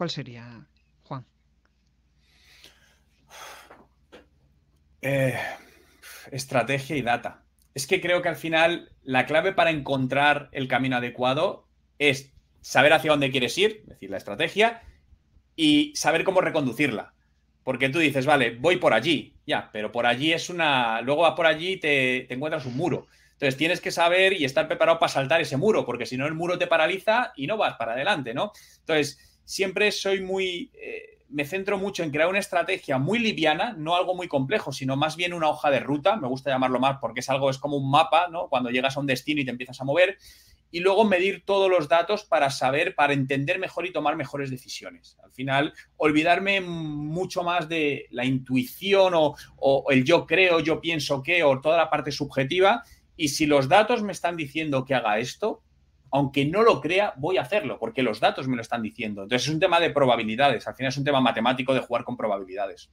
¿Cuál sería, Juan? Eh, estrategia y data. Es que creo que al final la clave para encontrar el camino adecuado es saber hacia dónde quieres ir, es decir, la estrategia, y saber cómo reconducirla. Porque tú dices, vale, voy por allí, ya, pero por allí es una. Luego vas por allí y te, te encuentras un muro. Entonces tienes que saber y estar preparado para saltar ese muro, porque si no, el muro te paraliza y no vas para adelante, ¿no? Entonces, siempre soy muy, eh, me centro mucho en crear una estrategia muy liviana, no algo muy complejo, sino más bien una hoja de ruta, me gusta llamarlo más porque es algo, es como un mapa, ¿no? Cuando llegas a un destino y te empiezas a mover, y luego medir todos los datos para saber, para entender mejor y tomar mejores decisiones. Al final, olvidarme mucho más de la intuición o, o el yo creo, yo pienso que, o toda la parte subjetiva, y si los datos me están diciendo que haga esto, aunque no lo crea, voy a hacerlo, porque los datos me lo están diciendo. Entonces es un tema de probabilidades, al final es un tema matemático de jugar con probabilidades.